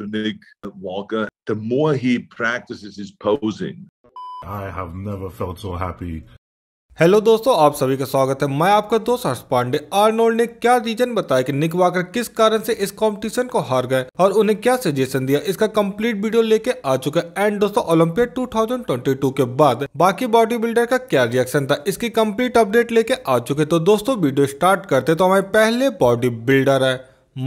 Nick Walker, the more he practices his posing. I have never felt so happy. Hello दोस्तों आप सभी का स्वागत है मैं आपका दोस्त हर्ष पांडे आर्नोल्ड ने क्या रीजन बताया कि निक वाकर किस कारण से इस कंपटीशन को हार गए और उन्हें क्या सजेशन दिया इसका कंप्लीट वीडियो लेके आ चुका है एंड दोस्तों ओलंपियड 2022 के बाद बाकी बॉडी बिल्डर का क्या रिएक्शन था इसकी कम्प्लीट अपडेट लेके आ चुके तो दोस्तों वीडियो स्टार्ट करते तो हमारे पहले बॉडी बिल्डर है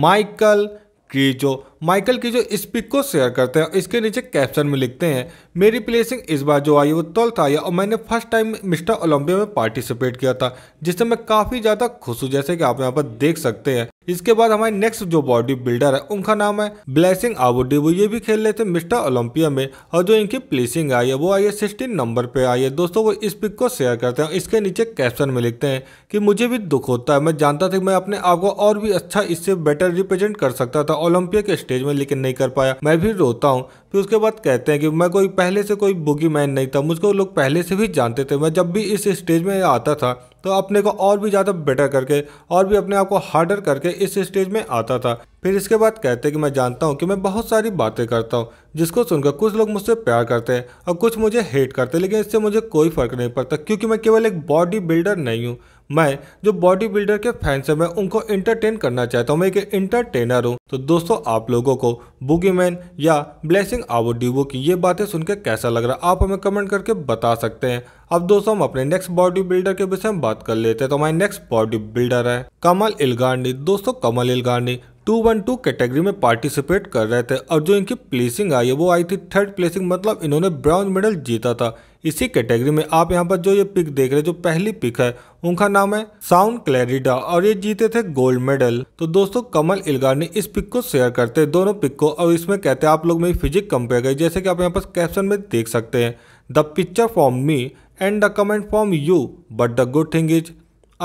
माइकल कि जो माइकल की जो स्पीक को शेयर करते हैं इसके नीचे कैप्शन में लिखते हैं मेरी प्लेसिंग इस बार जो आई वो ट्वेल्थ आई और मैंने फर्स्ट टाइम मिस्टर ओलंपिया में पार्टिसिपेट किया था जिससे मैं काफ़ी ज़्यादा खुश हूँ जैसे कि आप यहाँ पर देख सकते हैं इसके बाद हमारे नेक्स्ट जो बॉडी बिल्डर है उनका नाम है ब्लेसिंग वो ये भी खेल रहे थे मिस्टर ओलंपिया में और जो इनकी प्लेसिंग आई है वो आई है सिक्सटीन नंबर पे आई है दोस्तों वो इस पिक को शेयर करते हैं इसके नीचे कैप्शन में लिखते हैं कि मुझे भी दुख होता है मैं जानता था कि मैं अपने आप को और भी अच्छा इससे बेटर रिप्रेजेंट कर सकता था ओलंपिया के स्टेज में लेकिन नहीं कर पाया मैं भी रोता हूँ फिर उसके बाद कहते हैं कि मैं कोई पहले से कोई बुगी मैन नहीं था मुझको लोग पहले से भी जानते थे मैं जब भी इस स्टेज में आता था तो अपने को और भी ज़्यादा बेटर करके और भी अपने आप को हार्डर करके इस स्टेज में आता था फिर इसके बाद कहते हैं कि मैं जानता हूँ कि मैं बहुत सारी बातें करता हूँ जिसको सुनकर कुछ लोग मुझसे प्यार करते हैं और कुछ मुझे हेट करते हैं लेकिन इससे मुझे कोई फ़र्क नहीं पड़ता क्योंकि मैं केवल एक बॉडी बिल्डर नहीं हूँ मैं जो बॉडी बिल्डर के फैंस हैं मैं उनको इंटरटेन करना चाहता हूँ मैं एक इंटरटेनर हूँ तो दोस्तों आप लोगों को बुगी मैन या ब्लेसिंग आवो डिबो की ये बातें सुनकर कैसा लग रहा है आप हमें कमेंट करके बता सकते हैं अब दोस्तों हम अपने नेक्स्ट बॉडी बिल्डर के विषय में बात कर लेते हैं तो हमारे नेक्स्ट बॉडी बिल्डर है कमल इलगांडी दोस्तों Kamal Ilgandi two one two category में पार्टिसिपेट कर रहे थे और जो इनकी प्लेसिंग आई है वो आई थी थर्ड प्लेसिंग मतलब इन्होंने ब्रॉन्ज मेडल जीता था इसी कैटेगरी में आप यहाँ पर जो ये पिक देख रहे हैं जो पहली पिक है उनका नाम है साउंड क्लैरिडा और ये जीते थे गोल्ड मेडल तो दोस्तों कमल इलगार ने इस पिक को शेयर करते हैं दोनों पिक को और इसमें कहते हैं आप लोग मेरी फिजिक कंपेयर गई जैसे कि आप यहाँ पर कैप्शन में देख सकते हैं the picture from me and the comment from you but the good thing is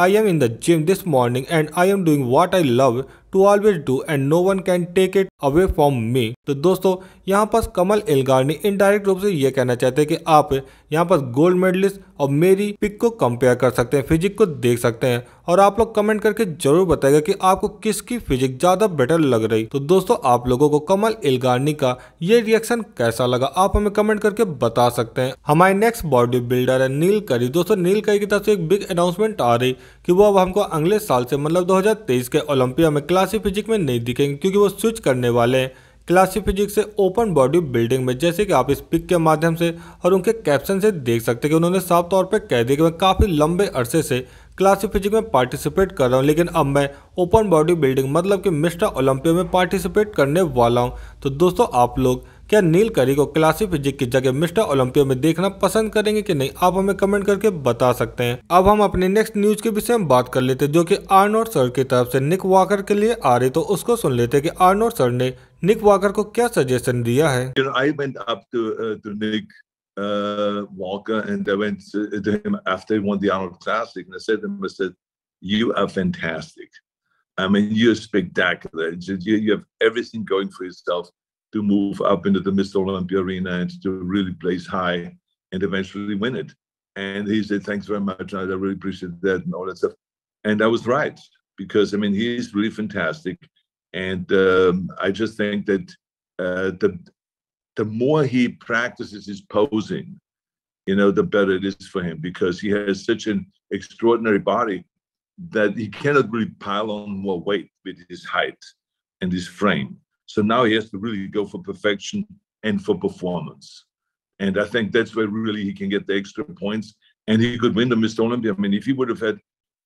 I am in the gym this morning and I am doing what I love to always do and no one can take it away from me तो दोस्तों यहाँ पर कमल एलगार्नी indirect रूप से ये कहना चाहते हैं कि आप यहाँ पर गोल्ड मेडलिस्ट और मेरी पिक को कंपेयर कर सकते हैं फिजिक को देख सकते हैं और आप लोग कमेंट करके जरूर बताएगा कि आपको किसकी फिजिक ज़्यादा बेटर लग रही तो दोस्तों आप लोगों को कमल इलगार्नी का ये रिएक्शन कैसा लगा आप हमें कमेंट करके बता सकते हैं हमारे नेक्स्ट बॉडी बिल्डर है नील करी दोस्तों नील करी की तरफ से एक बिग अनाउंसमेंट आ रही कि वो अब हमको अगले साल से मतलब दो के ओलंपिया में क्लासिक फिजिक में नहीं दिखेंगे क्योंकि वो स्विच करने वाले हैं क्लासिक फिजिक्स से ओपन बॉडी बिल्डिंग में जैसे कि आप इस पिक के माध्यम से और उनके कैप्शन से देख सकते हैं कि उन्होंने साफ तौर पर कह दिया कि मैं काफ़ी लंबे अरसे से क्लासिक फिजिक्स में पार्टिसिपेट कर रहा हूँ लेकिन अब मैं ओपन बॉडी बिल्डिंग मतलब कि मिस्टर ओलंपिया में पार्टिसिपेट करने वाला हूँ तो दोस्तों आप लोग क्या नील करी को क्लासिक फिजिक की जगह मिस्टर ओलंपिया में देखना पसंद करेंगे कि नहीं आप हमें कमेंट करके बता सकते हैं अब हम अपने नेक्स्ट न्यूज के विषय में बात कर लेते जो कि आर्नोड सर की तरफ से निक वाकर के लिए आ रही तो उसको सुन लेते कि आर्नोड सर ने निक वाकर को क्या सजेशन दिया है you are to move up into the Mr. Olympia arena and to really place high and eventually win it. And he said, Thanks very much. I really appreciate that and all that stuff. And I was right because, I mean, he's really fantastic. And um, I just think that uh, the, the more he practices his posing, you know, the better it is for him because he has such an extraordinary body that he cannot really pile on more weight with his height and his frame. So now he has to really go for perfection and for performance. And I think that's where really he can get the extra points and he could win the Mr. Olympia. I mean, if he would have had,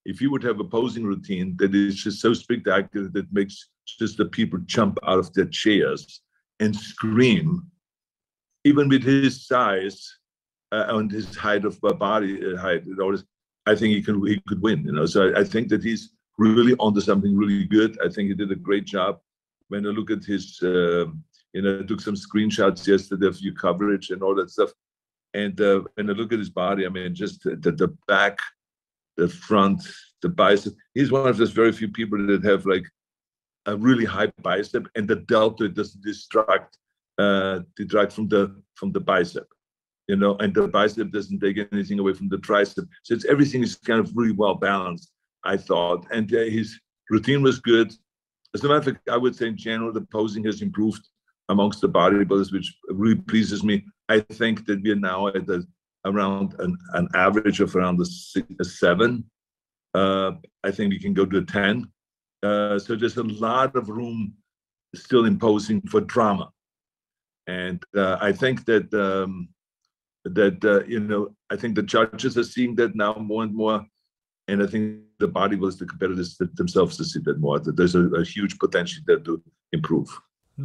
if he would have a posing routine that is just so spectacular that makes just the people jump out of their chairs and scream, even with his size uh, and his height of uh, body uh, height, I think he can he could win. You know, so I, I think that he's really onto something really good. I think he did a great job when I look at his, uh, you know, I took some screenshots yesterday of your coverage and all that stuff. And uh, when I look at his body, I mean, just the, the back, the front, the bicep. He's one of those very few people that have like a really high bicep and the deltoid doesn't distract, uh, detract from the from the bicep, you know, and the bicep doesn't take anything away from the tricep. So it's everything is kind of really well balanced, I thought. And uh, his routine was good. As a matter of fact, I would say in general the posing has improved amongst the bodybuilders, which really pleases me. I think that we are now at around an, an, average of around a, six, a seven. Uh, I think we can go to a 10. Uh, so there's a lot of room still imposing for drama. And uh, I think that, um, that uh, you know, I think the judges are seeing that now more and more and I think the body bodybuilders, the competitors themselves to see that more. That there's a, a huge potential there to improve.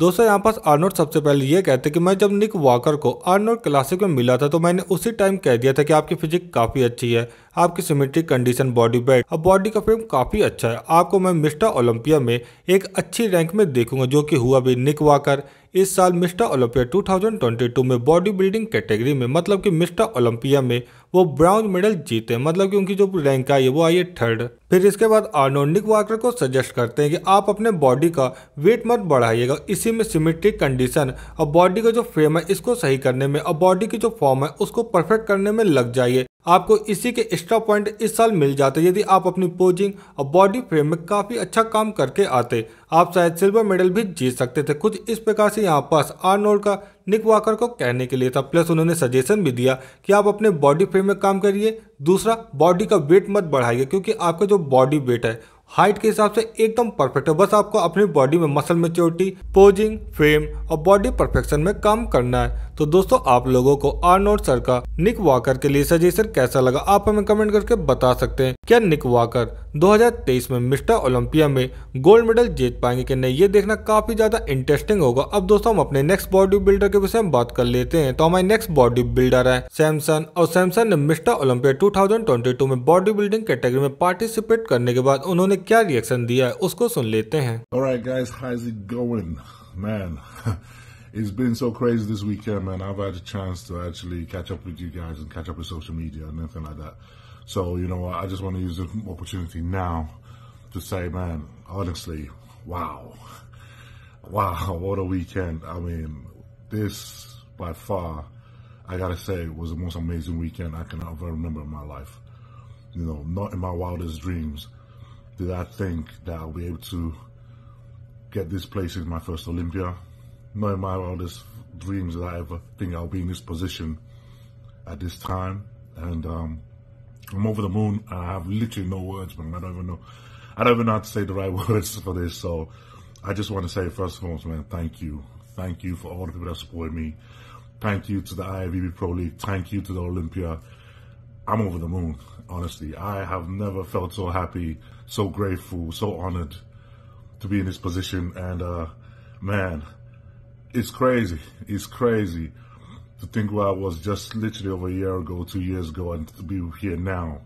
दोस्तों यहाँ पास आर्नोट सबसे पहले ये कहते कि मैं जब निक walker को आर्नोट क्लासिक में मिला था तो मैंने उसी टाइम कह दिया था कि आपकी फिजिक काफ़ी अच्छी है आपकी सिमेट्रिक कंडीशन बॉडी बैट और बॉडी का फ्रेम काफ़ी अच्छा है आपको मैं मिस्टर ओलंपिया में एक अच्छी रैंक में देखूंगा जो कि हुआ भी निक वाकर इस साल मिस्टर ओलंपिया 2022 में बॉडी बिल्डिंग कैटेगरी में मतलब कि मिस्टर ओलंपिया में वो ब्राउन मेडल जीते मतलब कि उनकी जो रैंक आई है वो आई है थर्ड फिर इसके बाद आर्नोनिक वाकर को सजेस्ट करते हैं कि आप अपने बॉडी का वेट मत बढ़ाइएगा इसी में सिमेट्रिक कंडीशन और बॉडी का जो फ्रेम है इसको सही करने में और बॉडी की जो फॉर्म है उसको परफेक्ट करने में लग जाइए आपको इसी के एक्स्ट्रा पॉइंट इस साल मिल जाते यदि आप अपनी पोजिंग और बॉडी फ्रेम में काफ़ी अच्छा काम करके आते आप शायद सिल्वर मेडल भी जीत सकते थे कुछ इस प्रकार से यहाँ पास आर्नोल्ड का निक वाकर को कहने के लिए था प्लस उन्होंने सजेशन भी दिया कि आप अपने बॉडी फ्रेम में काम करिए दूसरा बॉडी का वेट मत बढ़ाइए क्योंकि आपका जो बॉडी वेट है हाइट के हिसाब से एकदम परफेक्ट है बस आपको अपनी बॉडी में मसल मेच्योरिटी पोजिंग फ्रेम और बॉडी परफेक्शन में काम करना है तो दोस्तों आप लोगों को नोट सर का निक वॉकर के लिए सजेशन कैसा लगा आप हमें कमेंट करके बता सकते हैं क्या निक वाकर 2023 में मिस्टर ओलंपिया में गोल्ड मेडल जीत पाएंगे कि नहीं ये देखना काफ़ी ज़्यादा इंटरेस्टिंग होगा अब दोस्तों हम अपने नेक्स्ट बॉडी बिल्डर के विषय में बात कर लेते हैं तो हमारे नेक्स्ट बॉडी बिल्डर है सैमसन और सैमसन ने मिस्टर ओलंपिया 2022 में बॉडी बिल्डिंग कैटेगरी में पार्टिसिपेट करने के बाद उन्होंने क्या रिएक्शन दिया है उसको सुन लेते हैं it's been so crazy this weekend, man. I've had a chance to actually catch up with you guys and catch up with social media and everything like that. So, you know, I just want to use the opportunity now to say, man, honestly, wow. Wow, what a weekend. I mean, this by far, I gotta say, was the most amazing weekend I can ever remember in my life. You know, not in my wildest dreams did I think that I'll be able to get this place in my first Olympia. Not in my wildest dreams that I ever think I'll be in this position at this time. And um, I'm over the moon. I have literally no words, man. I don't even know. I don't even know how to say the right words for this. So I just want to say, first of all, man, thank you. Thank you for all the people that supported me. Thank you to the IVB Pro League. Thank you to the Olympia. I'm over the moon, honestly. I have never felt so happy, so grateful, so honored to be in this position. And, uh, man, it's crazy. It's crazy to think where I was just literally over a year ago, two years ago, and to be here now,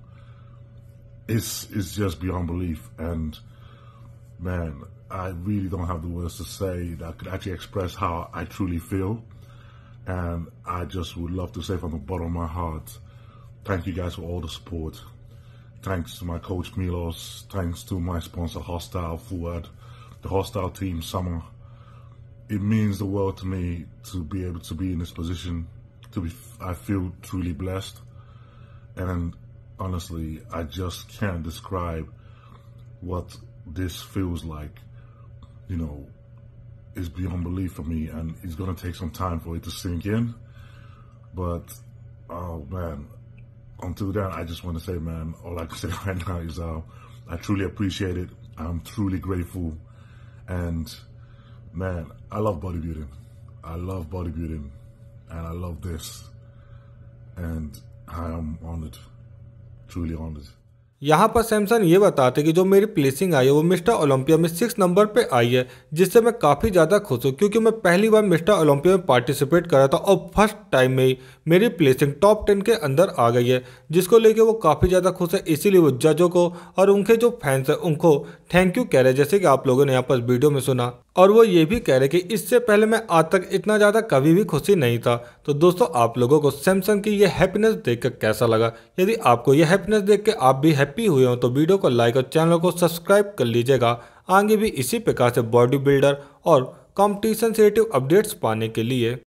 it's it's just beyond belief. And man, I really don't have the words to say that I could actually express how I truly feel. And I just would love to say from the bottom of my heart, thank you guys for all the support. Thanks to my coach Milos. Thanks to my sponsor Hostile Forward, the Hostile team Summer. It means the world to me to be able to be in this position to be, I feel truly blessed. And honestly, I just can't describe what this feels like. You know, is beyond belief for me, and it's gonna take some time for it to sink in. But oh man, until then, I just want to say, man, all I can say right now is uh, I truly appreciate it. I'm truly grateful, and man, I love bodybuilding. I love bodybuilding. and I love this, and I am honored, truly honored. यहाँ पर सैमसन ये बताते कि जो मेरी placing आई है वो मिस्टर ओलंपिया में सिक्स नंबर पे आई है जिससे मैं काफ़ी ज़्यादा खुश हूँ क्योंकि मैं पहली बार मिस्टर ओलंपिया में पार्टिसिपेट कर रहा था और फर्स्ट टाइम में ही मेरी प्लेसिंग टॉप टेन के अंदर आ गई है जिसको लेके वो काफ़ी ज़्यादा खुश है इसीलिए वो जजों को और उनके जो फैंस हैं उनको थैंक यू कह रहे हैं जैसे कि आप लोगों ने यहाँ पर वीडियो में सुना और वो ये भी कह रहे कि इससे पहले मैं आज तक इतना ज़्यादा कभी भी खुशी नहीं था तो दोस्तों आप लोगों को सैमसंग की ये हैप्पीनेस देख कर कैसा लगा यदि आपको ये हैप्पीनेस देख के आप भी हैप्पी हुए हो तो वीडियो को लाइक और चैनल को सब्सक्राइब कर लीजिएगा आगे भी इसी प्रकार से बॉडी बिल्डर और कॉम्पिटिशन से रिलेटिव अपडेट्स पाने के लिए